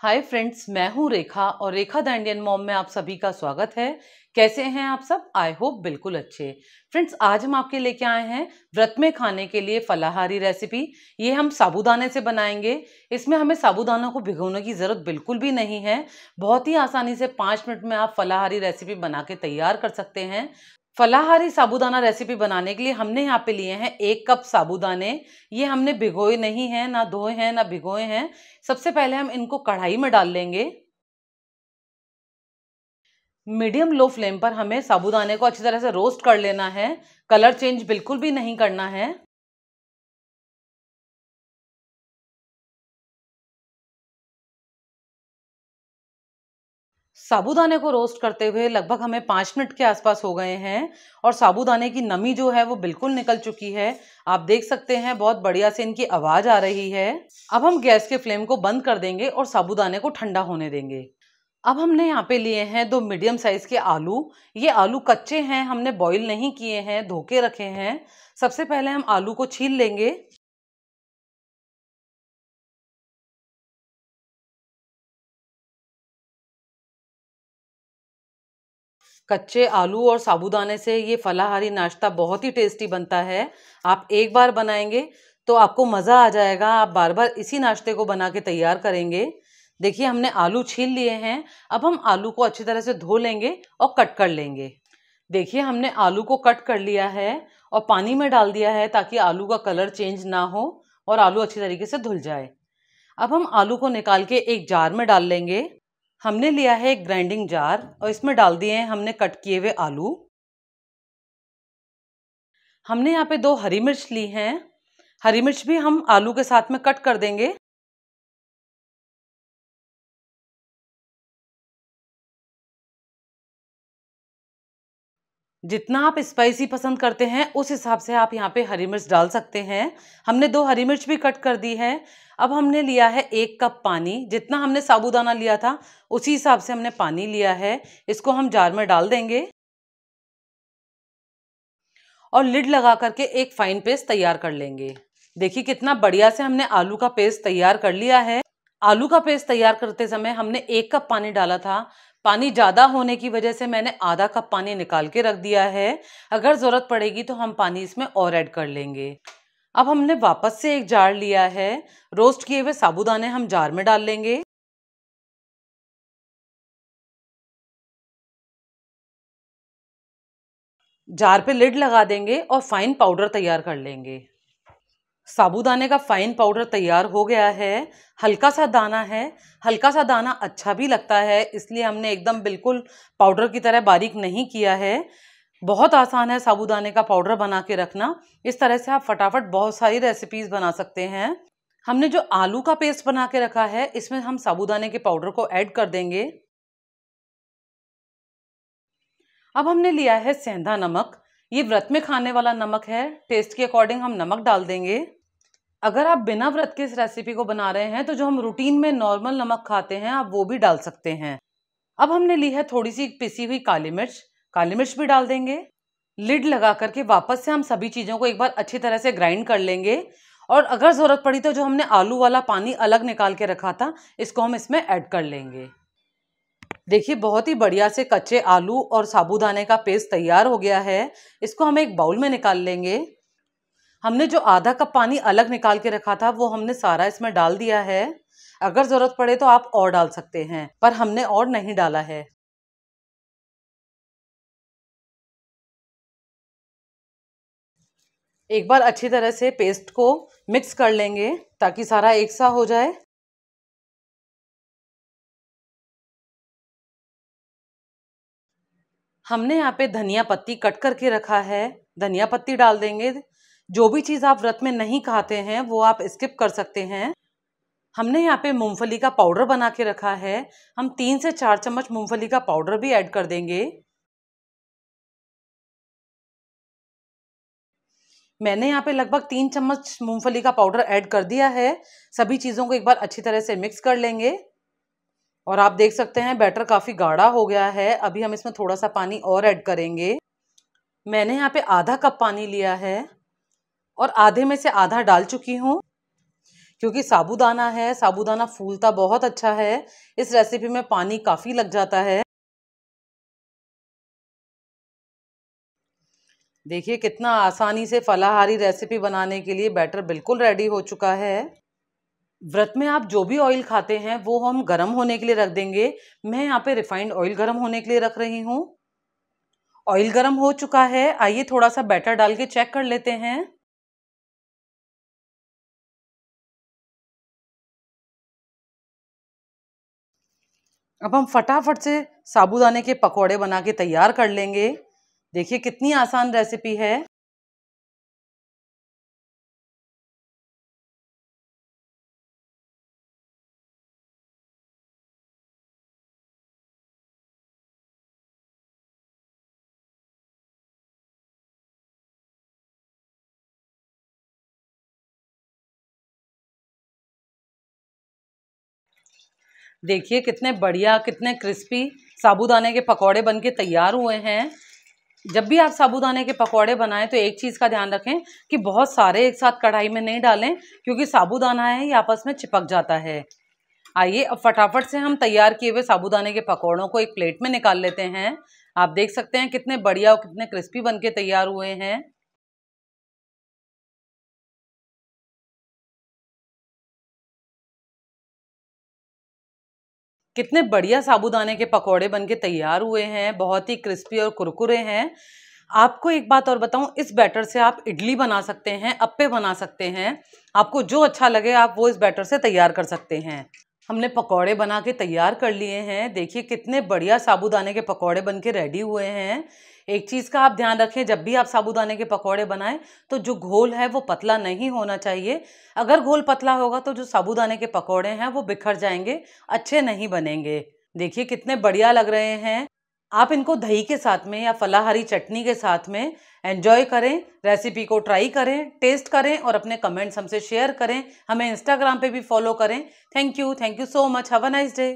hi friends मैं हूं रेखा और रेखा द इंडियन मॉम में आप सभी का स्वागत है कैसे हैं आप सब आई होप बिल्कुल अच्छे फ्रेंड्स आज हम आपके लेके आए हैं व्रत में खाने के लिए फलाहारी रेसिपी ये हम साबूदाने से बनाएंगे इसमें हमें साबूदानों को भिगोने की ज़रूरत बिल्कुल भी नहीं है बहुत ही आसानी से पाँच मिनट में आप फलाहारी रेसिपी बना के तैयार कर सकते हैं फलाहारी साबूदाना रेसिपी बनाने के लिए हमने यहाँ पे लिए हैं एक कप साबूदाने ये हमने भिगोए नहीं हैं ना धोए हैं ना भिगोए हैं सबसे पहले हम इनको कढ़ाई में डाल लेंगे मीडियम लो फ्लेम पर हमें साबूदाने को अच्छी तरह से रोस्ट कर लेना है कलर चेंज बिल्कुल भी नहीं करना है साबूदाने को रोस्ट करते हुए लगभग हमें पाँच मिनट के आसपास हो गए हैं और साबूदाने की नमी जो है वो बिल्कुल निकल चुकी है आप देख सकते हैं बहुत बढ़िया से इनकी आवाज़ आ रही है अब हम गैस के फ्लेम को बंद कर देंगे और साबूदाने को ठंडा होने देंगे अब हमने यहाँ पे लिए हैं दो मीडियम साइज़ के आलू ये आलू कच्चे हैं हमने बॉईल नहीं किए हैं धोके रखे हैं सबसे पहले हम आलू को छील लेंगे कच्चे आलू और साबूदाने से ये फलाहारी नाश्ता बहुत ही टेस्टी बनता है आप एक बार बनाएंगे तो आपको मज़ा आ जाएगा आप बार बार इसी नाश्ते को बना के तैयार करेंगे देखिए हमने आलू छील लिए हैं अब हम आलू को अच्छी तरह से धो लेंगे और कट कर लेंगे देखिए हमने आलू को कट कर लिया है और पानी में डाल दिया है ताकि आलू का कलर चेंज ना हो और आलू अच्छी तरीके से धुल जाए अब हम आलू को निकाल के एक जार में डाल लेंगे हमने लिया है एक ग्राइंडिंग जार और इसमें डाल दिए हैं हमने कट किए हुए आलू हमने यहाँ पे दो हरी मिर्च ली हैं हरी मिर्च भी हम आलू के साथ में कट कर देंगे जितना आप स्पाइसी पसंद करते हैं उस हिसाब से आप यहाँ पे हरी मिर्च डाल सकते हैं हमने दो हरी मिर्च भी कट कर दी है अब हमने लिया है एक कप पानी जितना हमने साबुदाना लिया था उसी हिसाब से हमने पानी लिया है इसको हम जार में डाल देंगे और लिड लगा करके एक फाइन पेस्ट तैयार कर लेंगे देखिए कितना बढ़िया से हमने आलू का पेस्ट तैयार कर लिया है आलू का पेस्ट तैयार करते समय हमने एक कप पानी डाला था पानी ज़्यादा होने की वजह से मैंने आधा कप पानी निकाल के रख दिया है अगर ज़रूरत पड़ेगी तो हम पानी इसमें और ऐड कर लेंगे अब हमने वापस से एक जार लिया है रोस्ट किए हुए साबुदाने हम जार में डाल लेंगे जार पे लिड लगा देंगे और फाइन पाउडर तैयार कर लेंगे साबूदाने का फाइन पाउडर तैयार हो गया है हल्का सा दाना है हल्का सा दाना अच्छा भी लगता है इसलिए हमने एकदम बिल्कुल पाउडर की तरह बारीक नहीं किया है बहुत आसान है साबूदाने का पाउडर बना के रखना इस तरह से आप फटाफट बहुत सारी रेसिपीज़ बना सकते हैं हमने जो आलू का पेस्ट बना के रखा है इसमें हम साबूदाने के पाउडर को ऐड कर देंगे अब हमने लिया है सेंधा नमक ये व्रत में खाने वाला नमक है टेस्ट के अकॉर्डिंग हम नमक डाल देंगे अगर आप बिना व्रत के इस रेसिपी को बना रहे हैं तो जो हम रूटीन में नॉर्मल नमक खाते हैं आप वो भी डाल सकते हैं अब हमने ली है थोड़ी सी पिसी हुई काली मिर्च काली मिर्च भी डाल देंगे लिड लगा करके वापस से हम सभी चीज़ों को एक बार अच्छी तरह से ग्राइंड कर लेंगे और अगर ज़रूरत पड़ी तो जो हमने आलू वाला पानी अलग निकाल के रखा था इसको हम इसमें ऐड कर लेंगे देखिए बहुत ही बढ़िया से कच्चे आलू और साबूदाने का पेस्ट तैयार हो गया है इसको हम एक बाउल में निकाल लेंगे हमने जो आधा कप पानी अलग निकाल के रखा था वो हमने सारा इसमें डाल दिया है अगर ज़रूरत पड़े तो आप और डाल सकते हैं पर हमने और नहीं डाला है एक बार अच्छी तरह से पेस्ट को मिक्स कर लेंगे ताकि सारा एक सा हो जाए हमने यहाँ पे धनिया पत्ती कट करके रखा है धनिया पत्ती डाल देंगे जो भी चीज़ आप व्रत में नहीं खाते हैं वो आप स्किप कर सकते हैं हमने यहाँ पे मूंगफली का पाउडर बना के रखा है हम तीन से चार चम्मच मूंगफली का पाउडर भी ऐड कर देंगे मैंने यहाँ पे लगभग तीन चम्मच मूंगफली का पाउडर ऐड कर दिया है सभी चीज़ों को एक बार अच्छी तरह से मिक्स कर लेंगे और आप देख सकते हैं बैटर काफ़ी गाढ़ा हो गया है अभी हम इसमें थोड़ा सा पानी और ऐड करेंगे मैंने यहाँ पे आधा कप पानी लिया है और आधे में से आधा डाल चुकी हूँ क्योंकि साबूदाना है साबूदाना फूलता बहुत अच्छा है इस रेसिपी में पानी काफ़ी लग जाता है देखिए कितना आसानी से फलाहारी रेसिपी बनाने के लिए बैटर बिल्कुल रेडी हो चुका है व्रत में आप जो भी ऑयल खाते हैं वो हम गर्म होने के लिए रख देंगे मैं यहाँ पे रिफाइंड ऑयल गर्म होने के लिए रख रही हूँ ऑयल गर्म हो चुका है आइए थोड़ा सा बैटर डाल के चेक कर लेते हैं अब हम फटाफट से साबूदाने के पकौड़े बना के तैयार कर लेंगे देखिए कितनी आसान रेसिपी है देखिए कितने बढ़िया कितने क्रिस्पी साबूदाने के पकौड़े बन के तैयार हुए हैं जब भी आप साबूदाने के पकौड़े बनाएं तो एक चीज़ का ध्यान रखें कि बहुत सारे एक साथ कढ़ाई में नहीं डालें क्योंकि साबूदाना है ये आपस में चिपक जाता है आइए अब फटाफट से हम तैयार किए हुए साबूदाने के पकौड़ों को एक प्लेट में निकाल लेते हैं आप देख सकते हैं कितने बढ़िया और कितने क्रिस्पी बन के तैयार हुए हैं कितने बढ़िया साबूदाने के पकौड़े बन तैयार हुए हैं बहुत ही क्रिस्पी और कुरकुरे हैं आपको एक बात और बताऊं इस बैटर से आप इडली बना सकते हैं अप्पे बना सकते हैं आपको जो अच्छा लगे आप वो इस बैटर से तैयार कर सकते हैं हमने पकोड़े बना के तैयार कर लिए हैं देखिए कितने बढ़िया साबूदाने के पकोड़े बन के रेडी हुए हैं एक चीज़ का आप ध्यान रखें जब भी आप साबूदाने के पकोड़े बनाएं तो जो घोल है वो पतला नहीं होना चाहिए अगर घोल पतला होगा तो जो साबूदाने के पकोड़े हैं वो बिखर जाएंगे अच्छे नहीं बनेंगे देखिए कितने बढ़िया लग रहे हैं आप इनको दही के साथ में या फलाहारी चटनी के साथ में एंजॉय करें रेसिपी को ट्राई करें टेस्ट करें और अपने कमेंट्स हमसे शेयर करें हमें इंस्टाग्राम पे भी फॉलो करें thank you thank you so much have a nice day